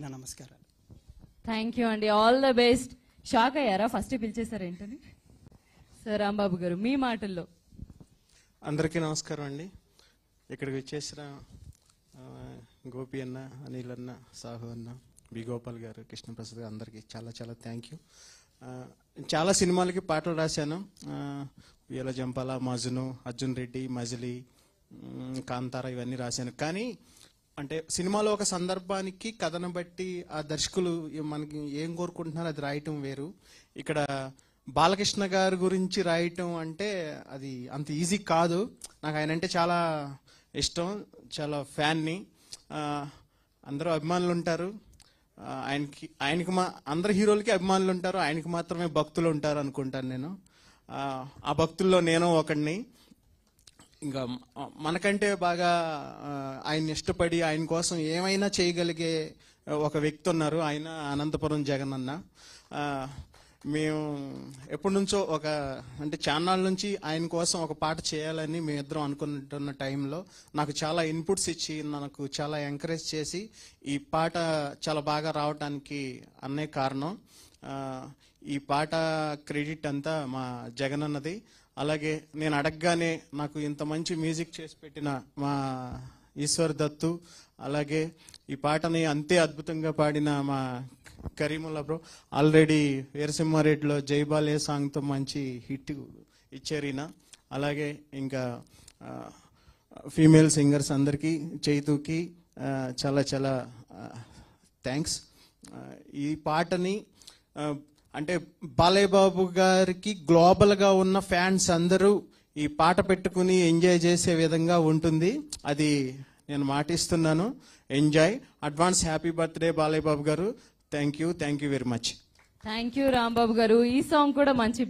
నా నమస్కారాలు thank you అండి ఆల్ ద బెస్ట్ షాక్ అయ్యారా ఫస్ట్ పిలిచేశారు ఏంటని సార్ రాంబాబు గారు మీ మాటల్లో అందరికీ నమస్కారం అండి ఇక్కడికి వచ్చేసిన గోపి అన్న అనిల్ అన్న సాహు అన్న బి గోపాల్ గారు కృష్ణప్రసాద్ గారు అందరికీ చాలా చాలా థ్యాంక్ యూ చాలా సినిమాలకి పాటలు రాశాను వీల జంపాల మజును అర్జున్ రెడ్డి మజిలీ కాంతార ఇవన్నీ రాశాను కానీ అంటే సినిమాలో ఒక సందర్భానికి కథను బట్టి ఆ దర్శకులు మనకి ఏం కోరుకుంటున్నారు అది రాయటం వేరు ఇక్కడ బాలకృష్ణ గారి గురించి రాయటం అంటే అది అంత ఈజీ కాదు నాకు ఆయన అంటే చాలా ఇష్టం చాలా ఫ్యాన్ని అందరూ అభిమానులు ఉంటారు ఆయనకి ఆయనకి మా అందరు హీరోలకి అభిమానులు ఉంటారు ఆయనకి మాత్రమే భక్తులు ఉంటారు అనుకుంటాను నేను ఆ భక్తుల్లో నేను ఒకడిని ఇంకా మనకంటే బాగా ఆయన ఇష్టపడి ఆయన కోసం ఏమైనా చేయగలిగే ఒక వ్యక్తి ఉన్నారు ఆయన అనంతపురం జగన్ అన్న మేము ఎప్పటి నుంచో ఒక అంటే ఛానల్ నుంచి ఆయన కోసం ఒక పాట చేయాలని ఇద్దరం అనుకుంటున్న టైంలో నాకు చాలా ఇన్పుట్స్ ఇచ్చి నాకు చాలా ఎంకరేజ్ చేసి ఈ పాట చాలా బాగా రావడానికి అన్నే కారణం ఈ పాట క్రెడిట్ అంతా మా జగన్ అన్నది అలాగే నేను అడగగానే నాకు ఇంత మంచి మ్యూజిక్ చేసి పెట్టిన మా ఈశ్వర్ దత్తు అలాగే ఈ పాటని అంతే అద్భుతంగా పాడిన మా కరీముల్లా బ్రో ఆల్రెడీ వీరసింహారెడ్డిలో జైబాలే సాంగ్తో మంచి హిట్ ఇచ్చారిన అలాగే ఇంకా ఫీమేల్ సింగర్స్ అందరికీ చైతుకి చాలా చాలా థ్యాంక్స్ ఈ పాటని అంటే బాలయ్యబాబు గారికి గ్లోబల్గా ఉన్న ఫ్యాన్స్ అందరూ ఈ పాట పెట్టుకుని ఎంజాయ్ చేసే విధంగా ఉంటుంది అది నేను మాటిస్తున్నాను enjoy advance happy birthday Balayya Babu గారు thank you thank you very much thank you Rambabu గారు ఈ సాంగ్ కూడా మంచి